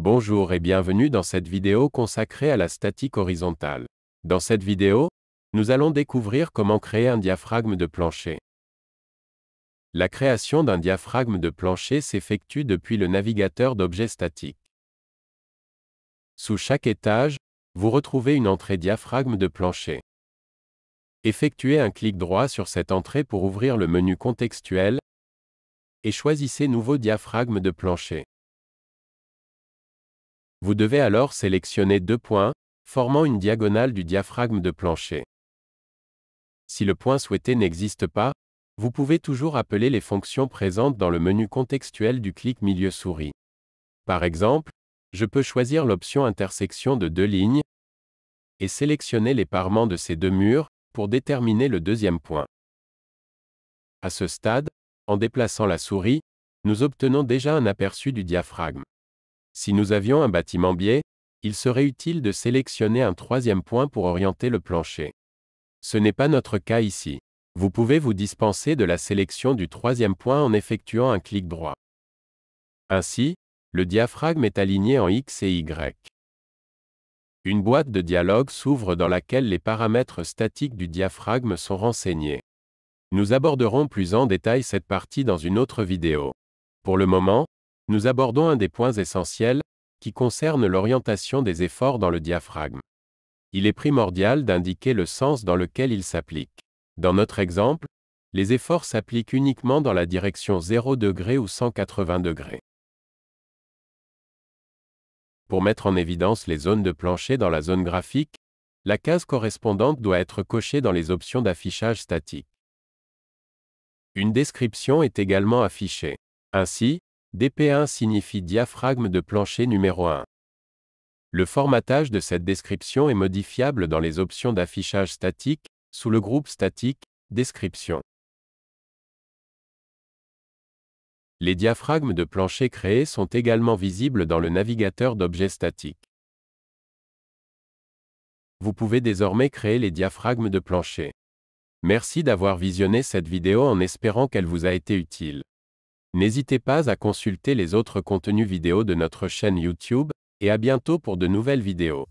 Bonjour et bienvenue dans cette vidéo consacrée à la statique horizontale. Dans cette vidéo, nous allons découvrir comment créer un diaphragme de plancher. La création d'un diaphragme de plancher s'effectue depuis le navigateur d'objets statiques. Sous chaque étage, vous retrouvez une entrée diaphragme de plancher. Effectuez un clic droit sur cette entrée pour ouvrir le menu contextuel et choisissez Nouveau diaphragme de plancher. Vous devez alors sélectionner deux points, formant une diagonale du diaphragme de plancher. Si le point souhaité n'existe pas, vous pouvez toujours appeler les fonctions présentes dans le menu contextuel du clic milieu souris. Par exemple, je peux choisir l'option intersection de deux lignes et sélectionner les parements de ces deux murs pour déterminer le deuxième point. À ce stade, en déplaçant la souris, nous obtenons déjà un aperçu du diaphragme. Si nous avions un bâtiment biais, il serait utile de sélectionner un troisième point pour orienter le plancher. Ce n'est pas notre cas ici. Vous pouvez vous dispenser de la sélection du troisième point en effectuant un clic droit. Ainsi, le diaphragme est aligné en X et Y. Une boîte de dialogue s'ouvre dans laquelle les paramètres statiques du diaphragme sont renseignés. Nous aborderons plus en détail cette partie dans une autre vidéo. Pour le moment, nous abordons un des points essentiels, qui concerne l'orientation des efforts dans le diaphragme. Il est primordial d'indiquer le sens dans lequel ils s'appliquent. Dans notre exemple, les efforts s'appliquent uniquement dans la direction 0 ou 180 Pour mettre en évidence les zones de plancher dans la zone graphique, la case correspondante doit être cochée dans les options d'affichage statique. Une description est également affichée. Ainsi, DP1 signifie diaphragme de plancher numéro 1. Le formatage de cette description est modifiable dans les options d'affichage statique, sous le groupe statique, description. Les diaphragmes de plancher créés sont également visibles dans le navigateur d'objets statiques. Vous pouvez désormais créer les diaphragmes de plancher. Merci d'avoir visionné cette vidéo en espérant qu'elle vous a été utile. N'hésitez pas à consulter les autres contenus vidéo de notre chaîne YouTube, et à bientôt pour de nouvelles vidéos.